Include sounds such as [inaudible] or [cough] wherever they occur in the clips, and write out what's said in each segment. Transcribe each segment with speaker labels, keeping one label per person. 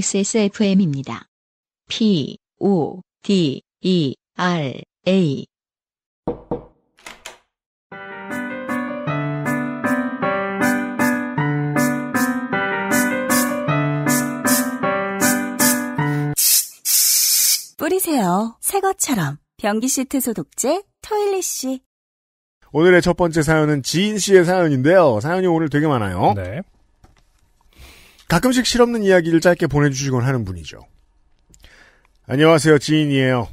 Speaker 1: XSFM입니다. P, O, D, E, R, A. 뿌리세요. 새 것처럼. 변기 시트 소독제 토일리씨. 오늘의 첫 번째 사연은 지인 씨의 사연인데요. 사연이 오늘 되게 많아요. 네. 가끔씩 실없는 이야기를 짧게 보내주시곤 하는 분이죠. 안녕하세요. 지인이에요.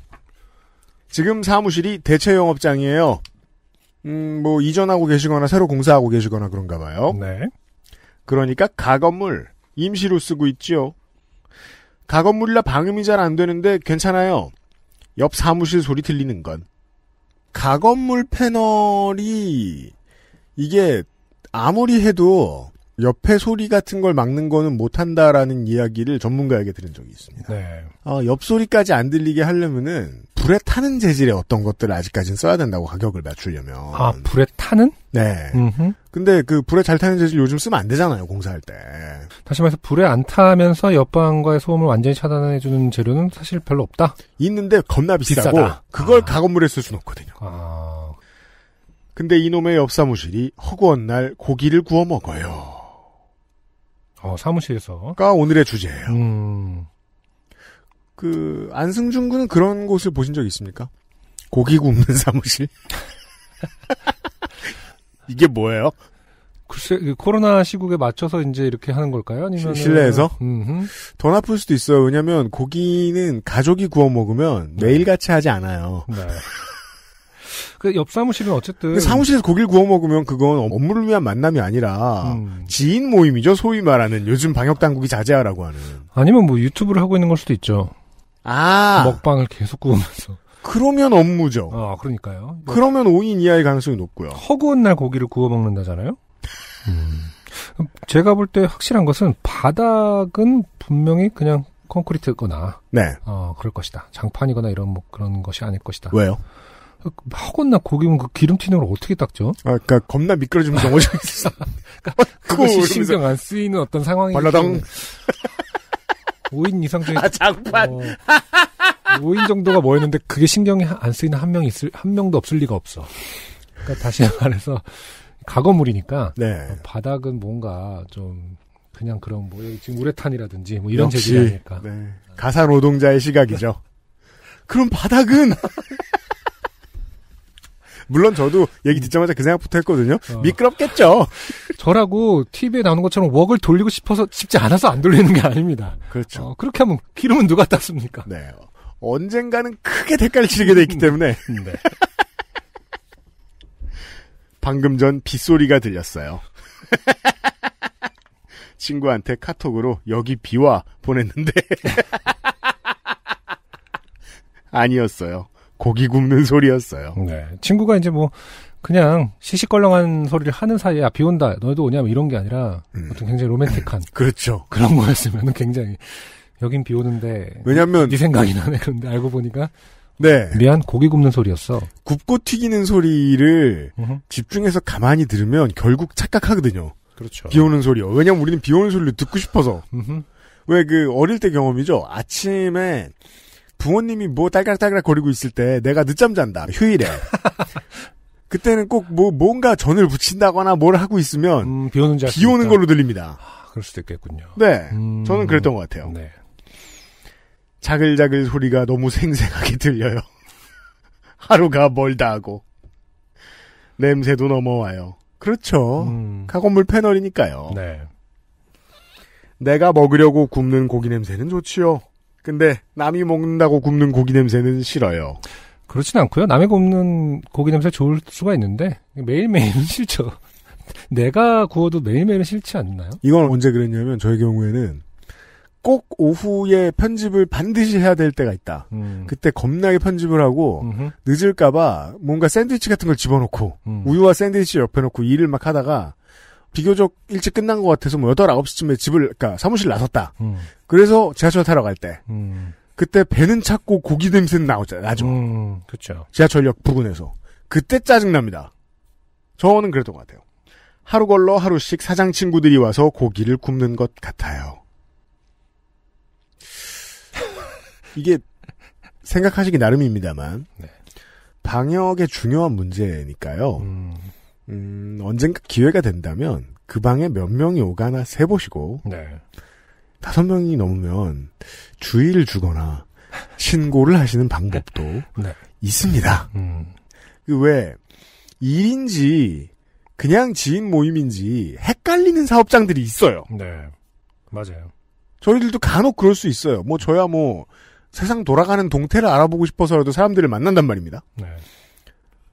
Speaker 1: 지금 사무실이 대체 영업장이에요. 음, 뭐, 이전하고 계시거나 새로 공사하고 계시거나 그런가 봐요. 네. 그러니까 가건물, 임시로 쓰고 있지요. 가건물이라 방음이 잘 안 되는데 괜찮아요. 옆 사무실 소리 들리는 건. 가건물 패널이 이게 아무리 해도 옆에 소리 같은 걸 막는 거는 못한다라는 이야기를 전문가에게 들은 적이 있습니다. 네. 어, 옆소리까지 안 들리게 하려면은 불에 타는 재질의 어떤 것들을 아직까지는 써야 된다고 가격을 맞추려면. 아, 불에 타는? 네. 음흠. 근데 그 불에 잘 타는 재질 요즘 쓰면 안 되잖아요, 공사할 때. 다시 말해서
Speaker 2: 불에 안 타면서 옆방과의 소음을 완전히 차단해주는 재료는 사실 별로 없다? 있는데
Speaker 1: 겁나 비싸고. 비싸다. 그걸 아. 가건물에 쓸 수는 없거든요. 아. 근데 이놈의 옆사무실이 허구한 날 고기를 구워 먹어요. 어, 사무실에서. 가 오늘의 주제예요. 음. 그, 안승준 군은 그런 곳을 보신 적 있습니까? 고기 굽는 [laughs] 사무실?
Speaker 2: [laughs] 이게 뭐예요? 글쎄, 그 코로나 시국에 맞춰서 이제 이렇게 하는 걸까요? 아니면 실내에서? 음흠.
Speaker 1: 더 나쁠 수도 있어요. 왜냐면 하 고기는 가족이 구워 먹으면 매일같이 하지 않아요. 네.
Speaker 2: 그옆 사무실은 어쨌든 사무실에서 고기를
Speaker 1: 구워 먹으면 그건 업무를 위한 만남이 아니라 음. 지인 모임이죠. 소위 말하는 요즘 방역 당국이 자제하라고 하는. 아니면 뭐 유튜브를 하고 있는 걸 수도 있죠. 아 먹방을 계속
Speaker 2: 구우면서. 그러면 업무죠. 아 그러니까요. 뭐. 그러면 5인 이하의 가능성이 높고요. 허구한 날 고기를 구워 먹는다잖아요. 음. 제가 볼 때 확실한 것은 바닥은 분명히 그냥 콘크리트거나 네. 어, 그럴 것이다. 장판이거나 이런 뭐 그런 것이 아닐 것이다. 왜요? 허건나 고기면 그 기름튀는 걸 어떻게 닦죠? 아,
Speaker 1: 그니까 겁나 미끄러지면 넘어져 있어. 그니까 그것이 신경
Speaker 2: 안 쓰이는 어떤 상황이. 발라당. 5인 이상적인.
Speaker 1: 아, 장판. 어,
Speaker 2: 5인 정도가 모였는데 그게 신경이 안 쓰이는 한명 있을, 한 명도 없을 리가 없어. 그니까 다시 [laughs] 말해서
Speaker 1: 가거물이니까. 네. 어,
Speaker 2: 바닥은 뭔가 좀 그냥 그런 뭐 지금 우레탄이라든지
Speaker 1: 뭐 이런 재질이니까. 네. 가사 노동자의 시각이죠. 그럼 바닥은 물론 저도 얘기 듣자마자 그 생각부터
Speaker 2: 했거든요. 어. 미끄럽겠죠. [laughs] 저라고 TV에 나오는 것처럼 웍을 돌리고 싶어서 쉽지 않아서
Speaker 1: 안 돌리는 게 아닙니다. 그렇죠. 어, 그렇게 하면 기름은 누가 땄습니까? 네. 언젠가는 크게 대가를 치르게 돼 있기 때문에. [laughs] 음, 네. [laughs] 방금 전 빗소리가 들렸어요. 친구한테 카톡으로 여기 비와 보냈는데 아니었어요. 고기 굽는 소리였어요. 네. 친구가 이제 뭐 그냥
Speaker 2: 시시껄렁한 소리를 하는 사이에 아, 비 온다 너희도 오냐 뭐 이런 게 아니라 음. 보통 굉장히 로맨틱한 [laughs] 그렇죠 그런 거였으면 굉장히 여긴 비 오는데 왜냐면 네 생각이 나네 그런데 알고 보니까
Speaker 1: 네 미안 고기 굽는 소리였어 굽고 튀기는 소리를 으흠. 집중해서 가만히 들으면 결국 착각하거든요 그렇죠 비 오는 소리요 왜냐면 우리는 비 오는 소리를 듣고 싶어서 왜 그 어릴 때 경험이죠 아침에 부모님이 뭐 딸깍딸깍 거리고 있을 때 내가 늦잠 잔다 휴일에 [laughs] 그때는 꼭 뭐 뭔가 전을 붙인다거나 뭘 하고 있으면 음, 비 오는 비 오는 걸로 들립니다.
Speaker 2: 아, 그럴 수도 있겠군요.
Speaker 1: 네, 음... 저는 그랬던 것 같아요. 네. 자글자글 소리가 너무 생생하게 들려요. [laughs] 하루가 멀다 하고 냄새도 넘어와요. 그렇죠. 음... 가건물 패널이니까요. 네. 내가 먹으려고 굽는 고기 냄새는 좋지요. 근데 남이 먹는다고 굽는 고기 냄새는 싫어요.
Speaker 2: 그렇진 않고요. 남이 굽는 고기 냄새 좋을 수가 있는데 매일매일은
Speaker 1: [laughs] 싫죠. 내가 구워도 매일매일은 싫지 않나요? 이건 언제 그랬냐면 저의 경우에는 꼭 오후에 편집을 반드시 해야 될 때가 있다. 음. 그때 겁나게 편집을 하고 늦을까봐 뭔가 샌드위치 같은 걸 집어넣고 음. 우유와 샌드위치 옆에 놓고 일을 막 하다가 비교적 일찍 끝난 것 같아서 뭐 8, 9시쯤에 집을, 그니까 사무실 나섰다. 음. 그래서 지하철 타러 갈 때. 음. 그때 배는 찾고 고기 냄새는 나오죠, 나죠. 음, 그죠 지하철역 부근에서. 그때 짜증납니다. 저는 그랬던 것 같아요. 하루 걸러 하루씩 사장 친구들이 와서 고기를 굽는 것 같아요. [laughs] 이게 생각하시기 나름입니다만 네. 방역의 중요한 문제니까요. 음. 음, 언젠가 기회가 된다면 그 방에 몇 명이 오가나 세보시고 네. 다섯 명이 넘으면 주의를 주거나 신고를 하시는 방법도 네. 있습니다. 음. 그 왜 일인지 그냥 지인 모임인지 헷갈리는 사업장들이 있어요. 네, 맞아요. 저희들도 간혹 그럴 수 있어요. 뭐 저야 뭐 세상 돌아가는 동태를 알아보고 싶어서라도 사람들을 만난단 말입니다. 네.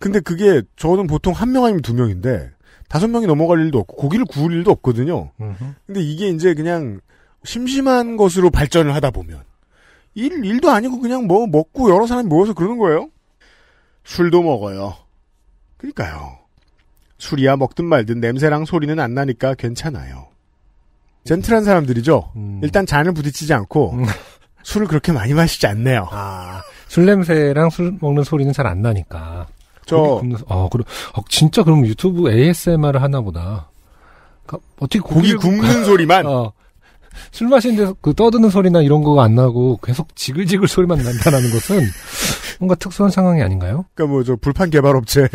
Speaker 1: 근데 그게 저는 보통 한 명 아니면 두 명인데 다섯 명이 넘어갈 일도 없고 고기를 구울 일도 없거든요. 으흠. 근데 이게 이제 그냥 심심한 것으로 발전을 하다 보면 일 일도 아니고 그냥 뭐 먹고 여러 사람이 모여서 그러는 거예요. 술도 먹어요. 그러니까요. 술이야 먹든 말든 냄새랑 소리는 안 나니까 괜찮아요. 젠틀한 사람들이죠. 음. 일단 잔을 부딪히지 않고 음. 술을 그렇게 많이 마시지 않네요. 아, 술
Speaker 2: 냄새랑 술 먹는 소리는 잘 안 나니까. 저. 아, 그 아, 진짜 그럼 유튜브 ASMR을 하나 보다. 그러니까 어떻게 고기 굽는
Speaker 1: 소리만? [laughs] 어.
Speaker 2: 술 마시는 데서 그 떠드는 소리나 이런 거가 안 나고 계속 지글지글 소리만 난다는 것은 뭔가 특수한 상황이 아닌가요? 그러니까 뭐 저 불판 개발업체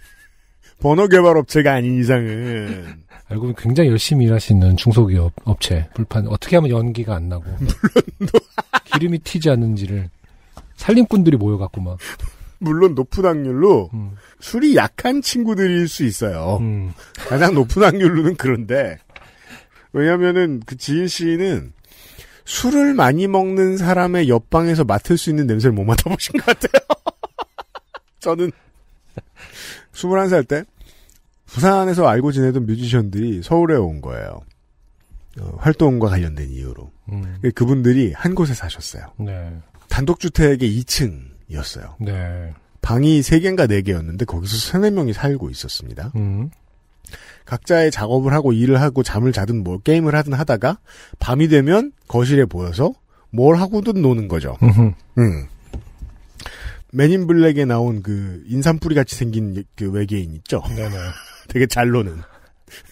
Speaker 2: [laughs] 번호 개발업체가 아닌 이상은 알고 보면 굉장히 열심히 일하시는 중소기업 업체 불판 어떻게 하면 연기가 안 나고 [laughs] 기름이 튀지 않는지를 살림꾼들이
Speaker 1: 모여갖고 막 물론 높은 확률로 음. 술이 약한 친구들일 수 있어요. 음. [laughs] 가장 높은 확률로는 그런데 왜냐하면은 그 지인 씨는 술을 많이 먹는 사람의 옆방에서 맡을 수 있는 냄새를 못 맡아보신 것 같아요. [laughs] 저는 21살 때 부산에서 알고 지내던 뮤지션들이 서울에 온 거예요. 어, 활동과 관련된 이유로. 음. 그분들이 한 곳에 사셨어요. 네. 단독주택의 2층 이었어요. 네. 방이 3개인가 4개였는데 거기서 3, 4명이 살고 있었습니다. 음. 각자의 작업을 하고 일을 하고 잠을 자든 뭐 게임을 하든 하다가 밤이 되면 거실에 모여서 뭘 하고든 노는 거죠. 음 맨인 블랙에 나온 그 인삼뿌리 같이 생긴 그 외계인 있죠. 네네. [laughs] 되게 잘 노는.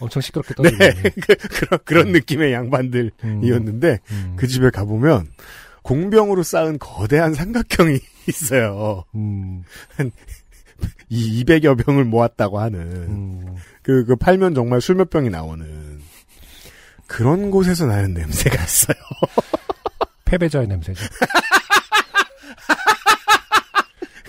Speaker 1: 엄청 시끄럽게 떠들고 네, [laughs] 그, 그런 그런 음. 느낌의 양반들이었는데 음. 음. 그 집에 가보면 공병으로 쌓은 거대한 삼각형이 있어요. 음. 이 200여 병을 모았다고 하는 음. 그, 그 팔면 정말 술 몇 병이 나오는 그런 곳에서 나는 냄새가 있어요. [laughs] 패배자의 냄새죠. [laughs]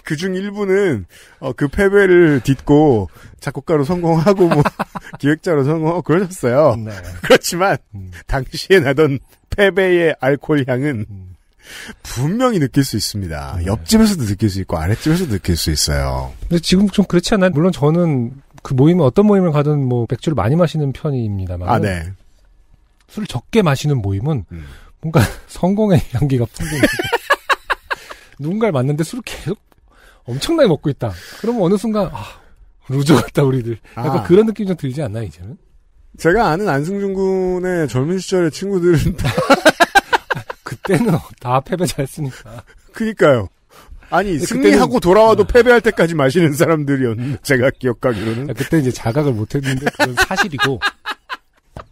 Speaker 1: 그 중 일부는 어, 그 패배를 딛고 작곡가로 성공하고 뭐 [laughs] 기획자로 성공하고 그러셨어요. 네. 그렇지만 음. 당시에 나던 패배의 알코올 향은 음. 분명히 느낄 수 있습니다. 네. 옆집에서도 느낄 수 있고 아랫집에서도 느낄 수 있어요.
Speaker 2: 근데 지금 좀 그렇지 않나요? 물론 저는 그 모임 어떤 모임을 가든 뭐 맥주를 많이 마시는 편입니다만 아, 네. 술을 적게 마시는 모임은 음. 뭔가 [laughs] 성공의 향기가 풍기는 [laughs] 누군가를 만났는데 술을 계속 엄청나게 먹고 있다. 그러면 어느 순간 아, 루저 같다 우리들. 약간 아. 그런
Speaker 1: 느낌이 좀 들지 않나 이제는? 제가 아는 안승준 군의 젊은 시절의 친구들은 다 그때는 [laughs]
Speaker 2: 다 패배자였으니까.
Speaker 1: 그니까요. 아니 승리하고 돌아와도 아. 패배할 때까지 마시는 사람들이었는데 제가 기억하기로는 아, 그때 이제 자각을
Speaker 2: 못했는데 그건 사실이고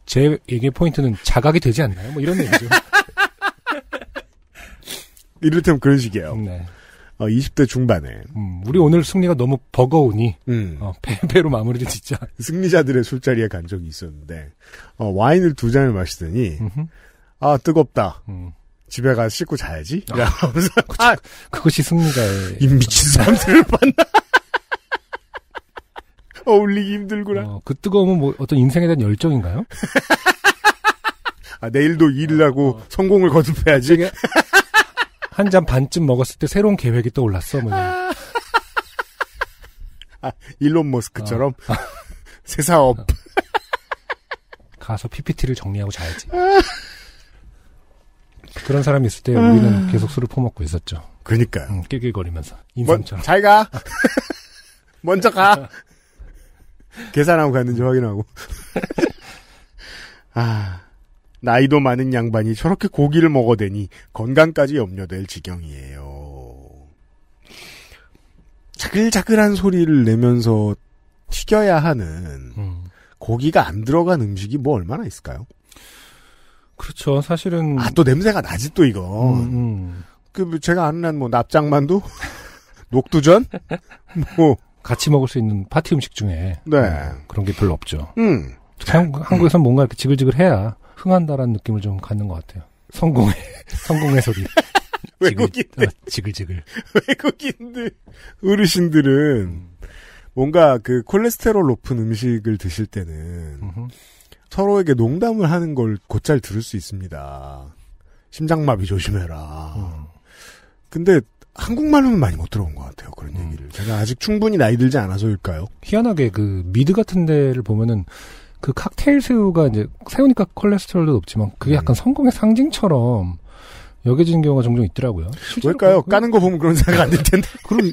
Speaker 2: 제 얘기의 포인트는 자각이 되지 않나요? 뭐 이런 얘기죠. [laughs] 이를테면 그런 식이에요. 네. 어,
Speaker 1: 20대 중반에. 음, 우리 오늘 승리가 너무 버거우니 음. 어, 패배로 마무리를 진짜. 승리자들의 술자리에 간 적이 있었는데 어, 와인을 두 잔을 마시더니 아 뜨겁다. 음. 집에 가서 씻고 자야지. 아, 이러면 [laughs] 아, 그것이 승리가의. 이 미친 사람들을 봤나? [laughs] [laughs] 어울리기 힘들구나. 어,
Speaker 2: 그 뜨거움은 뭐 어떤 인생에 대한 열정인가요? 아, 내일도 일을 하고 어, 어. 성공을 거듭해야지. 한 잔 반쯤 먹었을 때 새로운 계획이 떠올랐어.
Speaker 1: 뭐 아, 일론 머스크처럼 아. 새 사업. 가서 PPT를 정리하고 자야지.
Speaker 2: 그런 사람이 있을 때 우리는 음. 계속 술을 퍼먹고 있었죠. 그니까요. 러 음, 응, 깨거리면서
Speaker 1: 인삼처럼. 잘 가! [laughs] 먼저 가! [laughs] 계산하고 갔는지 확인하고. [laughs] 아, 나이도 많은 양반이 저렇게 고기를 먹어대니 건강까지 염려될 지경이에요. 자글자글한 소리를 내면서 튀겨야 하는 음. 고기가 안 들어간 음식이 뭐 얼마나 있을까요? 그렇죠. 사실은 아 또 냄새가 나지 또 이거. 음, 음. 그 뭐 제가 아는 한뭐 납작만두, [laughs] 녹두전, 뭐 같이 먹을 수 있는 파티 음식 중에 네. 음,
Speaker 2: 그런 게 별로 없죠. 음. 한국, 한국에선 뭔가 이렇게 지글지글해야 흥한다라는 느낌을 좀 갖는 것
Speaker 1: 같아요. 성공의 [laughs] 성공의 소리. [laughs] 외국인들 지글, 어, 지글지글 외국인들 어르신들은 음. 뭔가 그 콜레스테롤 높은 음식을 드실 때는 서로에게 농담을 하는 걸 곧잘 들을 수 있습니다. 심장마비 조심해라. 음. 근데 한국말로는 많이 못 들어본 것 같아요. 그런 음. 얘기를. 제가 아직 충분히 나이 들지 않아서일까요? 희한하게 그 미드 같은
Speaker 2: 데를 보면은 그 칵테일 새우가 이제 새우니까 콜레스테롤도 높지만 그게 음. 약간 음. 성공의 상징처럼 여겨지는 경우가 종종 있더라고요.
Speaker 1: 왜일까요? 까는 거 보면 그런 생각 안들
Speaker 2: 텐데. [laughs] 그리고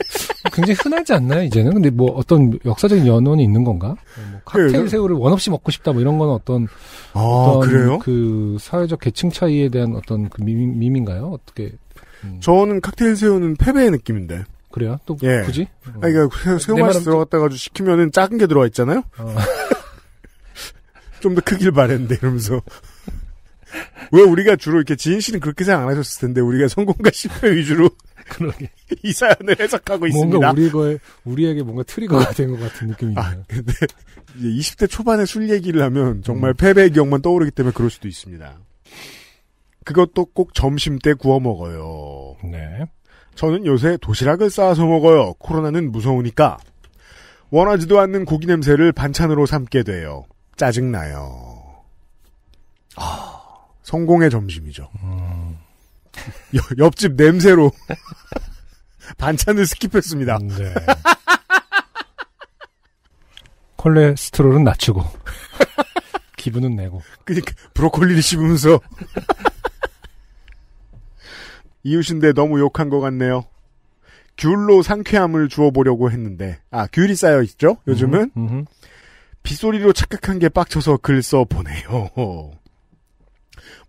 Speaker 2: 굉장히 흔하지 않나요, 이제는? 근데 뭐 어떤 역사적인 연원이 있는 건가? 뭐 예, 칵테일 그 새우를 원없이 먹고 싶다 뭐 이런 건 어떤, 아, 어떤 그래요? 그 사회적 계층
Speaker 1: 차이에 대한 어떤 그 밈, 밈인가요? 어떻게? 음. 저는 칵테일 새우는 패배의 느낌인데. 그래요? 또 예. 굳이? 아니, 그러니까 그 새우 맛이 들어갔다가 시키면은 작은 게 들어와 있잖아요? 어.
Speaker 2: [laughs]
Speaker 1: 좀더 크길 바랬는데 이러면서. 왜 우리가 주로 이렇게 지인 씨는 그렇게 생각 안 하셨을 텐데 우리가 성공과 실패 위주로 그러게 [laughs] 이 사연을 해석하고 있습니다. 뭔가 우리 에 우리에게 뭔가 트리거가 된것 같은 느낌이에요. 아, 근데 이제 20대 초반에 술 얘기를 하면 정말 음. 패배의 기억만 떠오르기 때문에 그럴 수도 있습니다. 그것도 꼭 점심 때 구워 먹어요. 네. 저는 요새 도시락을 싸서 먹어요. 코로나는 무서우니까. 원하지도 않는 고기 냄새를 반찬으로 삼게 돼요. 짜증나요. 아. 성공의 점심이죠. 음. 옆집 냄새로 [laughs] 반찬을 스킵했습니다. 음, 네. [laughs] 콜레스테롤은 낮추고 [laughs] 기분은 내고. 그러니까 브로콜리를 씹으면서 이웃인데 너무 욕한 것 같네요. 귤로 상쾌함을 주어보려고 했는데 아 귤이 쌓여 있죠 요즘은 음흠, 음 빗소리로 착각한 게 빡쳐서 글 써 보내요.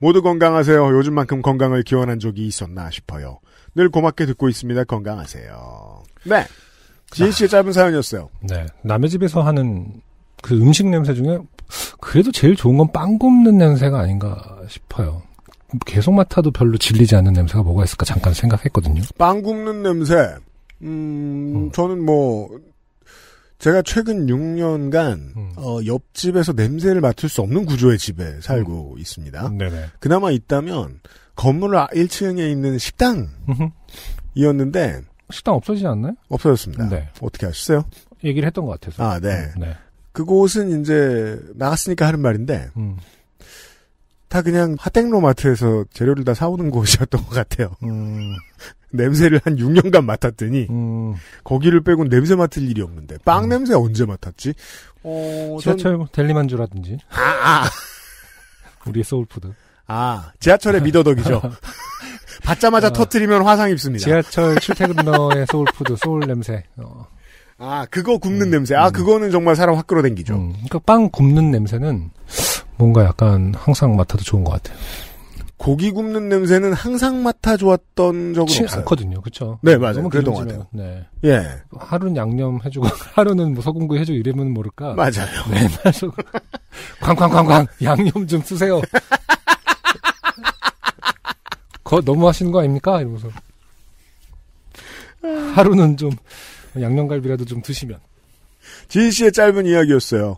Speaker 1: 모두 건강하세요. 요즘만큼 건강을 기원한 적이 있었나 싶어요. 늘 고맙게 듣고 있습니다. 건강하세요. 네. 지혜 씨의 짧은 사연이었어요. 네. 남의 집에서 하는
Speaker 2: 그 음식 냄새 중에 그래도 제일 좋은 건 빵 굽는 냄새가 아닌가 싶어요. 계속 맡아도 별로 질리지 않는 냄새가 뭐가 있을까 잠깐 생각했거든요.
Speaker 1: 빵 굽는 냄새. 음, 음. 저는 뭐 제가 최근 6년간 음. 어, 옆집에서 냄새를 맡을 수 없는 구조의 집에 살고 음. 있습니다. 네네. 그나마 있다면 건물 1층에 아, 있는 식당이었는데 식당 없어지지 않나요? 없어졌습니다. 네. 어떻게 아셨어요? 얘기를 했던 것 같아서. 아, 네. 네. 그곳은 이제 나갔으니까 하는 말인데 음. 다 그냥 하땡로 마트에서 재료를 다 사오는 곳이었던 것 같아요. 음. [laughs] 냄새를 한 6년간 맡았더니 음. 거기를 빼곤 냄새 맡을 일이 없는데 빵 음. 냄새 언제 맡았지? 어, 지하철 전... 델리만주라든지. 아, 아. [laughs] 우리의 소울푸드. 아 지하철의 미더덕이죠.
Speaker 2: [laughs] 받자마자 어, 터트리면 화상 입습니다. 지하철 출퇴근로의
Speaker 1: 소울푸드, 소울 냄새. 어. 아 그거 굽는 음, 냄새. 아 음. 그거는 정말 사람 확 끌어당기죠. 음,
Speaker 2: 그러니까 빵 굽는 냄새는 뭔가 약간 항상 맡아도 좋은 것 같아요. 고기 굽는 냄새는 항상 맡아 좋았던 적은 치, 없어요. 않거든요, 그렇죠? 네, 맞아요. 그랬던 것 같아요. 네, 예. 하루는 양념 해주고 [laughs] 하루는 뭐 서공구 해주고 이러면 모를까. 맞아요. 네, 맨날 서 광광광광 양념 좀 쓰세요. 거 너무 하시는 거 아닙니까? 이러면서 하루는 좀 양념갈비라도 좀 드시면.
Speaker 1: 진희 씨의 짧은 이야기였어요.